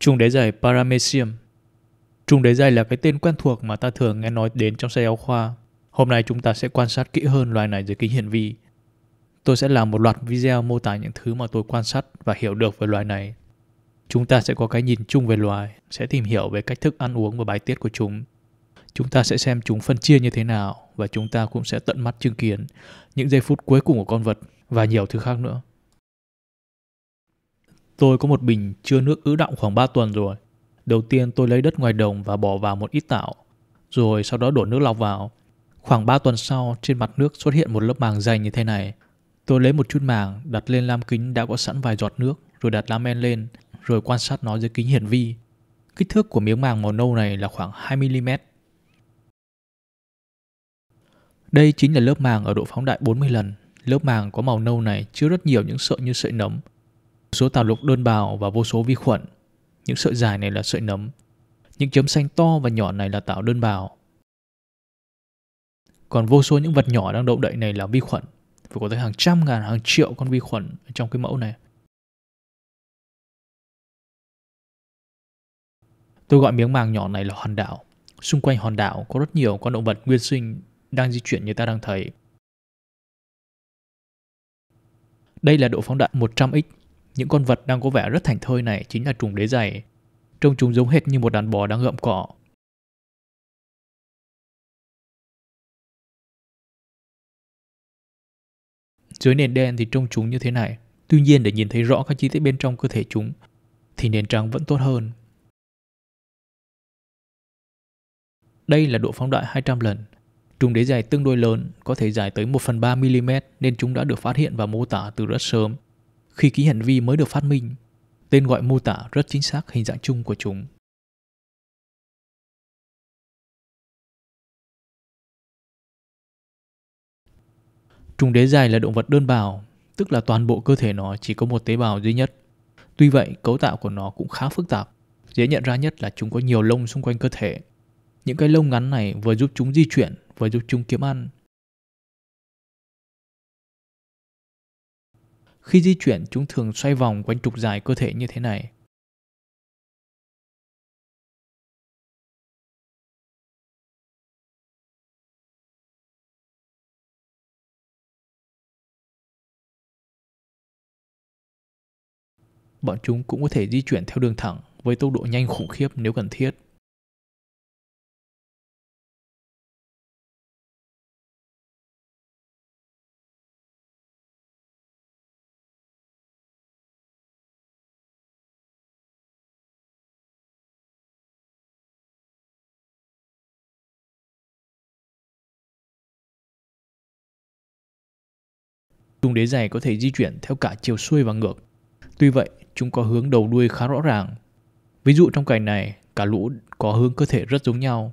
Trung đế giày Paramecium Trung đế giày là cái tên quen thuộc mà ta thường nghe nói đến trong sách giáo khoa. Hôm nay chúng ta sẽ quan sát kỹ hơn loài này dưới kính hiển vi. Tôi sẽ làm một loạt video mô tả những thứ mà tôi quan sát và hiểu được về loài này. Chúng ta sẽ có cái nhìn chung về loài, sẽ tìm hiểu về cách thức ăn uống và bài tiết của chúng. Chúng ta sẽ xem chúng phân chia như thế nào và chúng ta cũng sẽ tận mắt chứng kiến những giây phút cuối cùng của con vật và nhiều thứ khác nữa. Tôi có một bình chứa nước ứ động khoảng 3 tuần rồi. Đầu tiên tôi lấy đất ngoài đồng và bỏ vào một ít tạo, rồi sau đó đổ nước lọc vào. Khoảng 3 tuần sau, trên mặt nước xuất hiện một lớp màng dày như thế này. Tôi lấy một chút màng, đặt lên lam kính đã có sẵn vài giọt nước, rồi đặt lam men lên, rồi quan sát nó dưới kính hiển vi. Kích thước của miếng màng màu nâu này là khoảng 2mm. Đây chính là lớp màng ở độ phóng đại 40 lần. Lớp màng có màu nâu này chứa rất nhiều những sợi như sợi nấm, số tàu lục đơn bào và vô số vi khuẩn. Những sợi dài này là sợi nấm. Những chấm xanh to và nhỏ này là tảo đơn bào. Còn vô số những vật nhỏ đang đậu đậy này là vi khuẩn. Phải có tới hàng trăm ngàn, hàng triệu con vi khuẩn trong cái mẫu này. Tôi gọi miếng màng nhỏ này là hòn đảo. Xung quanh hòn đảo có rất nhiều con động vật nguyên sinh đang di chuyển như ta đang thấy. Đây là độ phóng đại 100x những con vật đang có vẻ rất thành thơi này chính là trùng đế dày. Trông chúng giống hệt như một đàn bò đang gậm cỏ. Dưới nền đen thì trông chúng như thế này. Tuy nhiên để nhìn thấy rõ các chi tiết bên trong cơ thể chúng thì nền trắng vẫn tốt hơn. Đây là độ phóng đại 200 lần. Trùng đế dài tương đối lớn, có thể dài tới 1 phần 3 mm nên chúng đã được phát hiện và mô tả từ rất sớm khi ký hiển vi mới được phát minh. Tên gọi mô tả rất chính xác hình dạng chung của chúng. Trùng đế dài là động vật đơn bào, tức là toàn bộ cơ thể nó chỉ có một tế bào duy nhất. Tuy vậy, cấu tạo của nó cũng khá phức tạp. Dễ nhận ra nhất là chúng có nhiều lông xung quanh cơ thể. Những cái lông ngắn này vừa giúp chúng di chuyển, vừa giúp chúng kiếm ăn, Khi di chuyển, chúng thường xoay vòng quanh trục dài cơ thể như thế này. Bọn chúng cũng có thể di chuyển theo đường thẳng với tốc độ nhanh khủng khiếp nếu cần thiết. Tung đế giày có thể di chuyển theo cả chiều xuôi và ngược. Tuy vậy, chúng có hướng đầu đuôi khá rõ ràng. Ví dụ trong cảnh này, cả lũ có hướng cơ thể rất giống nhau.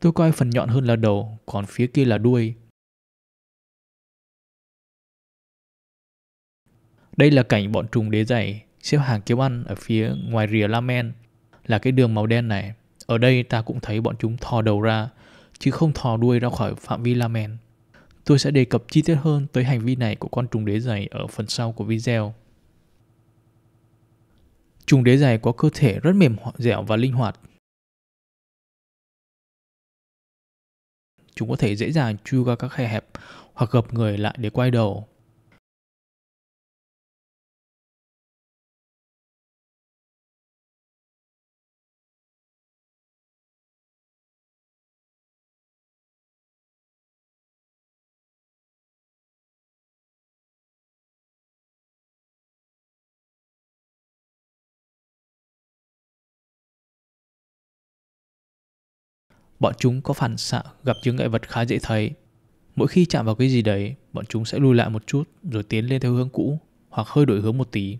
Tôi coi phần nhọn hơn là đầu, còn phía kia là đuôi. Đây là cảnh bọn trùng đế giày xếp hàng kiếm ăn ở phía ngoài rìa Lamen, là cái đường màu đen này. Ở đây ta cũng thấy bọn chúng thò đầu ra, chứ không thò đuôi ra khỏi phạm vi Lamen. Tôi sẽ đề cập chi tiết hơn tới hành vi này của con trùng đế giày ở phần sau của video. Trùng đế giày có cơ thể rất mềm dẻo và linh hoạt. Chúng có thể dễ dàng chui qua các khe hẹp hoặc gập người lại để quay đầu Bọn chúng có phản xạ gặp những ngại vật khá dễ thấy. Mỗi khi chạm vào cái gì đấy, bọn chúng sẽ lùi lại một chút rồi tiến lên theo hướng cũ hoặc hơi đổi hướng một tí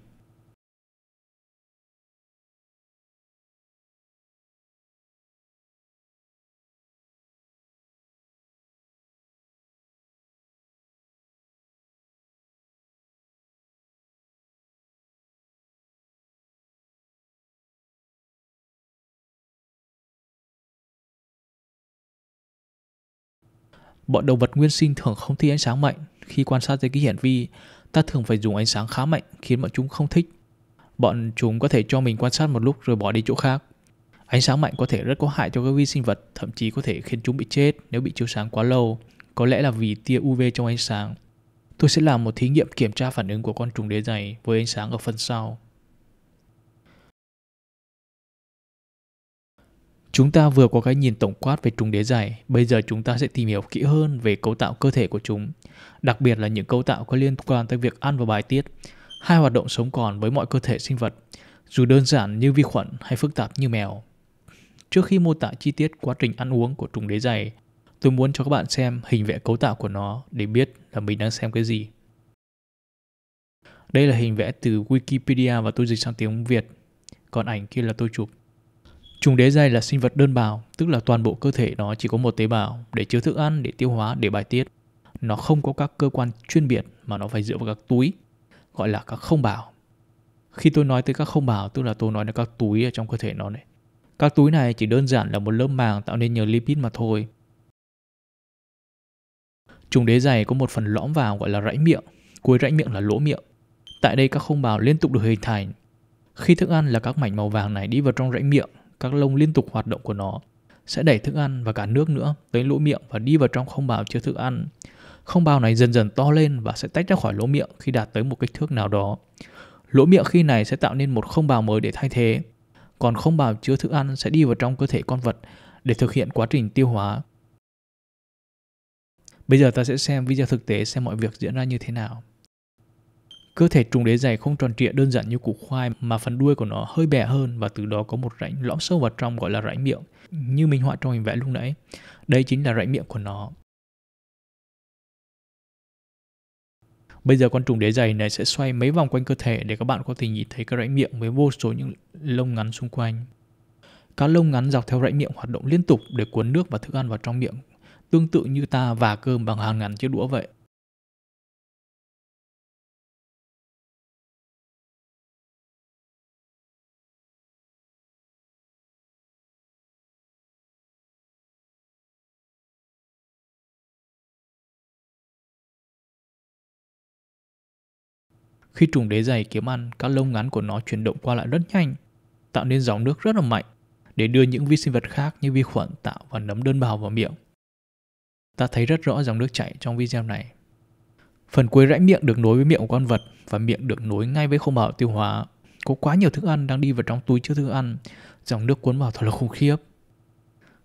Bọn động vật nguyên sinh thường không thích ánh sáng mạnh. Khi quan sát dưới ký hiển vi, ta thường phải dùng ánh sáng khá mạnh khiến bọn chúng không thích. Bọn chúng có thể cho mình quan sát một lúc rồi bỏ đi chỗ khác. Ánh sáng mạnh có thể rất có hại cho các vi sinh vật, thậm chí có thể khiến chúng bị chết nếu bị chiếu sáng quá lâu, có lẽ là vì tia UV trong ánh sáng. Tôi sẽ làm một thí nghiệm kiểm tra phản ứng của con trùng đế dày với ánh sáng ở phần sau. Chúng ta vừa có cái nhìn tổng quát về trùng đế giải, bây giờ chúng ta sẽ tìm hiểu kỹ hơn về cấu tạo cơ thể của chúng, đặc biệt là những cấu tạo có liên quan tới việc ăn và bài tiết, hai hoạt động sống còn với mọi cơ thể sinh vật, dù đơn giản như vi khuẩn hay phức tạp như mèo. Trước khi mô tả chi tiết quá trình ăn uống của trùng đế dày, tôi muốn cho các bạn xem hình vẽ cấu tạo của nó để biết là mình đang xem cái gì. Đây là hình vẽ từ Wikipedia và tôi dịch sang tiếng Việt, còn ảnh kia là tôi chụp. Trùng đế dây là sinh vật đơn bào, tức là toàn bộ cơ thể nó chỉ có một tế bào để chứa thức ăn, để tiêu hóa, để bài tiết. Nó không có các cơ quan chuyên biệt mà nó phải dựa vào các túi, gọi là các không bào. Khi tôi nói tới các không bào, tức là tôi nói đến các túi ở trong cơ thể nó này. Các túi này chỉ đơn giản là một lớp màng tạo nên nhờ lipid mà thôi. Trùng đế dày có một phần lõm vào gọi là rãnh miệng, cuối rãnh miệng là lỗ miệng. Tại đây các không bào liên tục được hình thành. Khi thức ăn là các mảnh màu vàng này đi vào trong rãnh miệng, các lông liên tục hoạt động của nó sẽ đẩy thức ăn và cả nước nữa tới lỗ miệng và đi vào trong không bào chứa thức ăn. Không bào này dần dần to lên và sẽ tách ra khỏi lỗ miệng khi đạt tới một kích thước nào đó. Lỗ miệng khi này sẽ tạo nên một không bào mới để thay thế. Còn không bào chứa thức ăn sẽ đi vào trong cơ thể con vật để thực hiện quá trình tiêu hóa. Bây giờ ta sẽ xem video thực tế xem mọi việc diễn ra như thế nào. Cơ thể trùng đế dày không tròn trịa đơn giản như củ khoai mà phần đuôi của nó hơi bè hơn và từ đó có một rãnh lõm sâu vào trong gọi là rãnh miệng, như minh họa trong hình vẽ lúc nãy. Đây chính là rãnh miệng của nó. Bây giờ con trùng đế dày này sẽ xoay mấy vòng quanh cơ thể để các bạn có thể nhìn thấy các rãnh miệng với vô số những lông ngắn xung quanh. các lông ngắn dọc theo rãnh miệng hoạt động liên tục để cuốn nước và thức ăn vào trong miệng, tương tự như ta và cơm bằng hàng ngàn chiếc đũa vậy. Khi trùng đế dày kiếm ăn, các lông ngắn của nó chuyển động qua lại rất nhanh, tạo nên dòng nước rất là mạnh để đưa những vi sinh vật khác như vi khuẩn, tạo và nấm đơn bào vào miệng. Ta thấy rất rõ dòng nước chảy trong video này. Phần cuối rãnh miệng được nối với miệng của con vật và miệng được nối ngay với khâu mào tiêu hóa. Có quá nhiều thức ăn đang đi vào trong túi chứa thức ăn, dòng nước cuốn vào thật là khủng khiếp.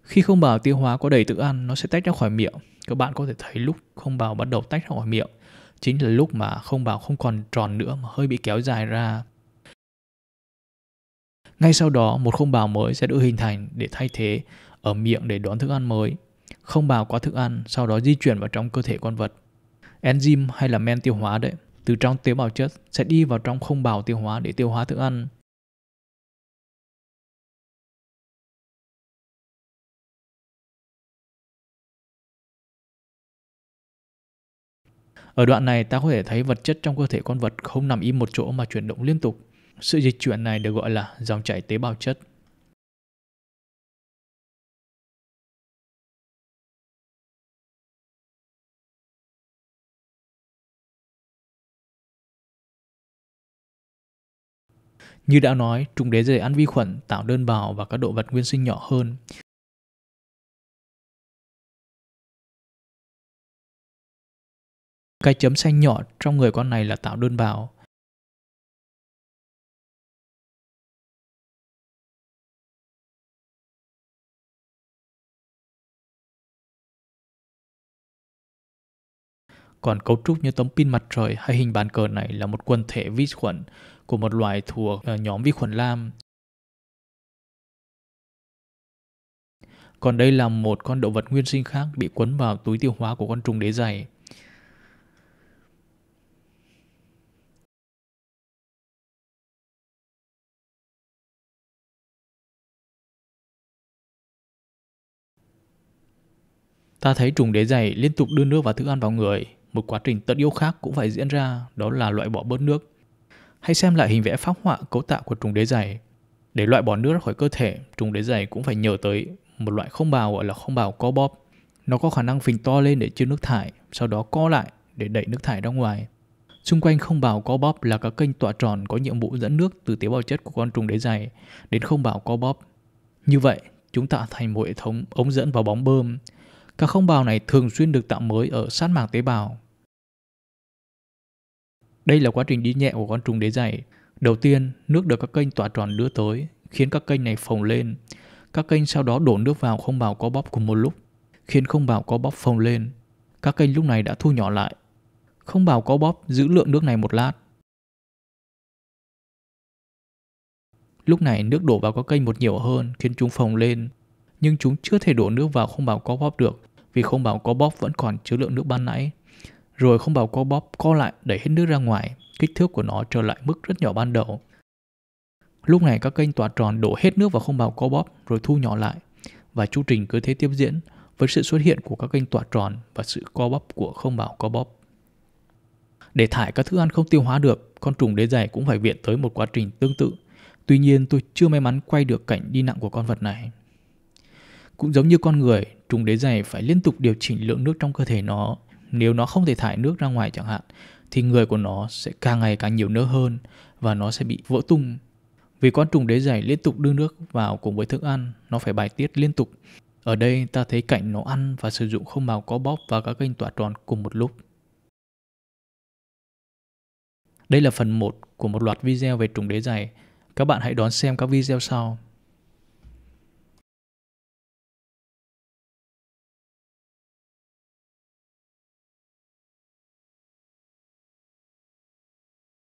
Khi không bào tiêu hóa có đầy thức ăn, nó sẽ tách ra khỏi miệng. Các bạn có thể thấy lúc không bào bắt đầu tách ra khỏi miệng, chính là lúc mà không bào không còn tròn nữa mà hơi bị kéo dài ra. Ngay sau đó, một không bào mới sẽ được hình thành để thay thế ở miệng để đón thức ăn mới. Không bào có thức ăn, sau đó di chuyển vào trong cơ thể con vật. Enzyme hay là men tiêu hóa đấy, từ trong tế bào chất sẽ đi vào trong không bào tiêu hóa để tiêu hóa thức ăn. Ở đoạn này ta có thể thấy vật chất trong cơ thể con vật không nằm im một chỗ mà chuyển động liên tục. Sự dịch chuyển này được gọi là dòng chảy tế bào chất. Như đã nói, trùng đế dày ăn vi khuẩn, tạo đơn bào và các độ vật nguyên sinh nhỏ hơn. Cái chấm xanh nhỏ trong người con này là tạo đơn bào. Còn cấu trúc như tấm pin mặt trời hay hình bàn cờ này là một quần thể vi khuẩn của một loài thuộc ờ, nhóm vi khuẩn lam. Còn đây là một con động vật nguyên sinh khác bị quấn vào túi tiêu hóa của con trùng đế dày. Ta thấy trùng đế dày liên tục đưa nước và thức ăn vào người. Một quá trình tất yếu khác cũng phải diễn ra, đó là loại bỏ bớt nước. Hãy xem lại hình vẽ phác họa cấu tạo của trùng đế dày. Để loại bỏ nước khỏi cơ thể, trùng đế dày cũng phải nhờ tới một loại không bào gọi là không bào co bóp. Nó có khả năng phình to lên để chứa nước thải, sau đó co lại để đẩy nước thải ra ngoài. Xung quanh không bào co bóp là các kênh tọa tròn có nhiệm vụ dẫn nước từ tế bào chất của con trùng đế dày đến không bào co bóp. Như vậy, chúng tạo thành một hệ thống ống dẫn vào bóng bơm. Các không bào này thường xuyên được tạo mới ở sát màng tế bào. Đây là quá trình đi nhẹ của con trùng đế dày. Đầu tiên, nước được các kênh tỏa tròn đưa tới, khiến các kênh này phồng lên. Các kênh sau đó đổ nước vào không bào có bóp cùng một lúc, khiến không bào có bóp phồng lên. Các kênh lúc này đã thu nhỏ lại. Không bào có bóp giữ lượng nước này một lát. Lúc này nước đổ vào các kênh một nhiều hơn khiến chúng phồng lên, nhưng chúng chưa thể đổ nước vào không bảo có bóp được vì không bảo có bóp vẫn còn chứa lượng nước ban nãy. Rồi không bảo có bóp co lại đẩy hết nước ra ngoài, kích thước của nó trở lại mức rất nhỏ ban đầu. Lúc này các kênh tỏa tròn đổ hết nước vào không bảo có bóp rồi thu nhỏ lại và chu trình cứ thế tiếp diễn với sự xuất hiện của các kênh tỏa tròn và sự co bóp của không bảo có bóp. Để thải các thức ăn không tiêu hóa được, con trùng đế dày cũng phải viện tới một quá trình tương tự. Tuy nhiên tôi chưa may mắn quay được cảnh đi nặng của con vật này. Cũng giống như con người, trùng đế dày phải liên tục điều chỉnh lượng nước trong cơ thể nó. Nếu nó không thể thải nước ra ngoài chẳng hạn, thì người của nó sẽ càng ngày càng nhiều nước hơn và nó sẽ bị vỡ tung. Vì con trùng đế dày liên tục đưa nước vào cùng với thức ăn, nó phải bài tiết liên tục. Ở đây ta thấy cảnh nó ăn và sử dụng không bào có bóp và các kênh tỏa tròn cùng một lúc. Đây là phần 1 của một loạt video về trùng đế dày Các bạn hãy đón xem các video sau.